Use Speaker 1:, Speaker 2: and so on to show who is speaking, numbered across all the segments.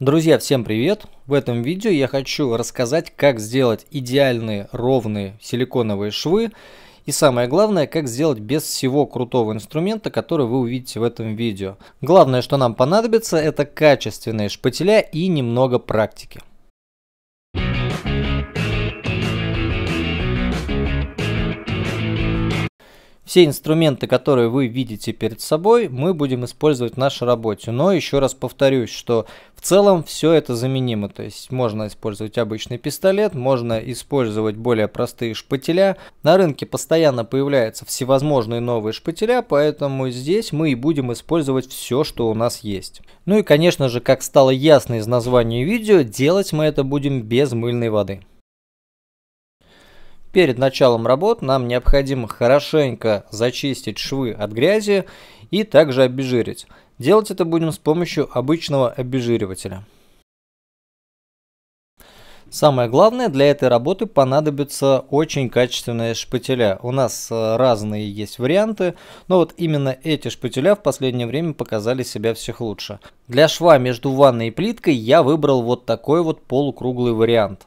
Speaker 1: Друзья, всем привет! В этом видео я хочу рассказать, как сделать идеальные ровные силиконовые швы и самое главное, как сделать без всего крутого инструмента, который вы увидите в этом видео. Главное, что нам понадобится, это качественные шпателя и немного практики. Все инструменты, которые вы видите перед собой, мы будем использовать в нашей работе. Но еще раз повторюсь, что в целом все это заменимо. То есть можно использовать обычный пистолет, можно использовать более простые шпателя. На рынке постоянно появляются всевозможные новые шпателя, поэтому здесь мы и будем использовать все, что у нас есть. Ну и конечно же, как стало ясно из названия видео, делать мы это будем без мыльной воды. Перед началом работ нам необходимо хорошенько зачистить швы от грязи и также обезжирить. Делать это будем с помощью обычного обезжиривателя. Самое главное, для этой работы понадобятся очень качественные шпателя. У нас э, разные есть варианты, но вот именно эти шпателя в последнее время показали себя всех лучше. Для шва между ванной и плиткой я выбрал вот такой вот полукруглый вариант.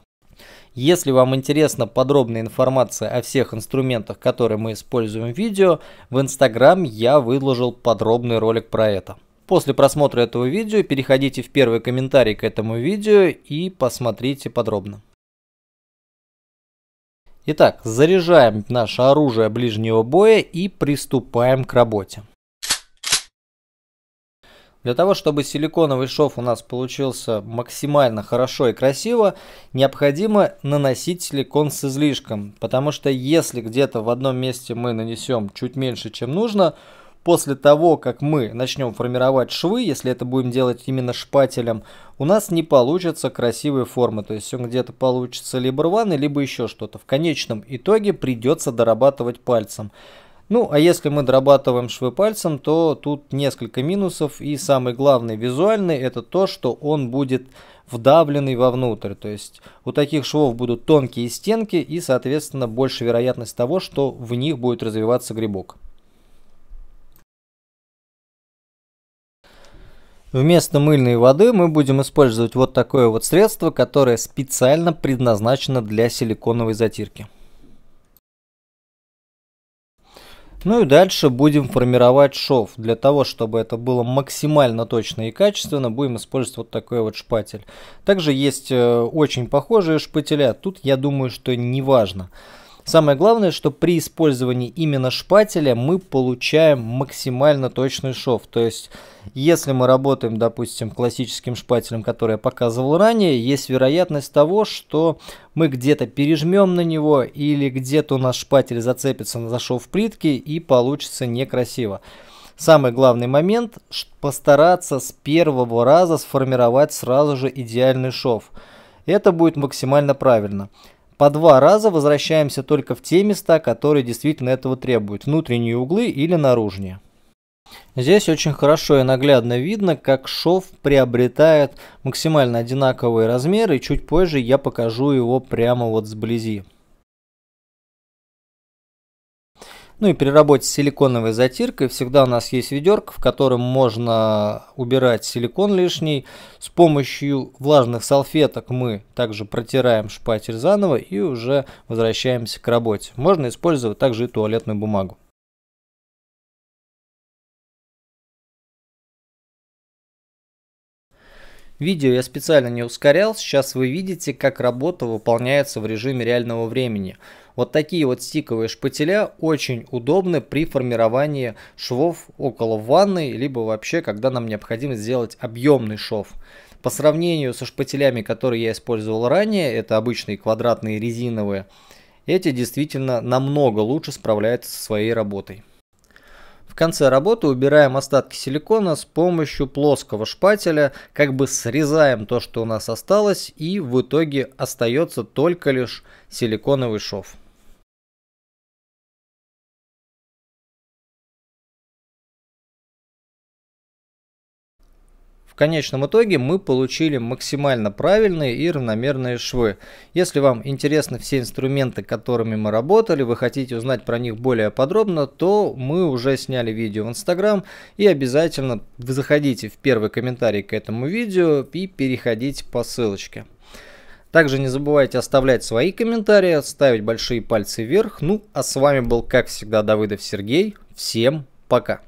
Speaker 1: Если вам интересна подробная информация о всех инструментах, которые мы используем в видео, в Instagram я выложил подробный ролик про это. После просмотра этого видео переходите в первый комментарий к этому видео и посмотрите подробно. Итак, заряжаем наше оружие ближнего боя и приступаем к работе. Для того, чтобы силиконовый шов у нас получился максимально хорошо и красиво, необходимо наносить силикон с излишком, потому что если где-то в одном месте мы нанесем чуть меньше, чем нужно, после того, как мы начнем формировать швы, если это будем делать именно шпателем, у нас не получится красивой формы. То есть он где-то получится либо рваный, либо еще что-то. В конечном итоге придется дорабатывать пальцем. Ну, а если мы дорабатываем швы пальцем, то тут несколько минусов. И самый главный визуальный, это то, что он будет вдавленный вовнутрь. То есть у таких швов будут тонкие стенки и, соответственно, больше вероятность того, что в них будет развиваться грибок. Вместо мыльной воды мы будем использовать вот такое вот средство, которое специально предназначено для силиконовой затирки. Ну и дальше будем формировать шов. Для того, чтобы это было максимально точно и качественно, будем использовать вот такой вот шпатель. Также есть э, очень похожие шпателя. Тут я думаю, что не важно. Самое главное, что при использовании именно шпателя мы получаем максимально точный шов. То есть, если мы работаем, допустим, классическим шпателем, который я показывал ранее, есть вероятность того, что мы где-то пережмем на него или где-то у нас шпатель зацепится на шов плитки и получится некрасиво. Самый главный момент – постараться с первого раза сформировать сразу же идеальный шов. Это будет максимально правильно по два раза возвращаемся только в те места, которые действительно этого требуют, внутренние углы или наружные. Здесь очень хорошо и наглядно видно, как шов приобретает максимально одинаковые размеры, и чуть позже я покажу его прямо вот сблизи. Ну и при работе с силиконовой затиркой всегда у нас есть ведерко, в котором можно убирать силикон лишний. С помощью влажных салфеток мы также протираем шпатель заново и уже возвращаемся к работе. Можно использовать также и туалетную бумагу. Видео я специально не ускорял, сейчас вы видите, как работа выполняется в режиме реального времени. Вот такие вот стиковые шпателя очень удобны при формировании швов около ванны, либо вообще, когда нам необходимо сделать объемный шов. По сравнению со шпателями, которые я использовал ранее, это обычные квадратные резиновые, эти действительно намного лучше справляются со своей работой. В конце работы убираем остатки силикона с помощью плоского шпателя, как бы срезаем то, что у нас осталось, и в итоге остается только лишь силиконовый шов. конечном итоге мы получили максимально правильные и равномерные швы. Если вам интересны все инструменты, которыми мы работали, вы хотите узнать про них более подробно, то мы уже сняли видео в Instagram и обязательно заходите в первый комментарий к этому видео и переходите по ссылочке. Также не забывайте оставлять свои комментарии, ставить большие пальцы вверх. Ну, а с вами был, как всегда, Давыдов Сергей. Всем пока!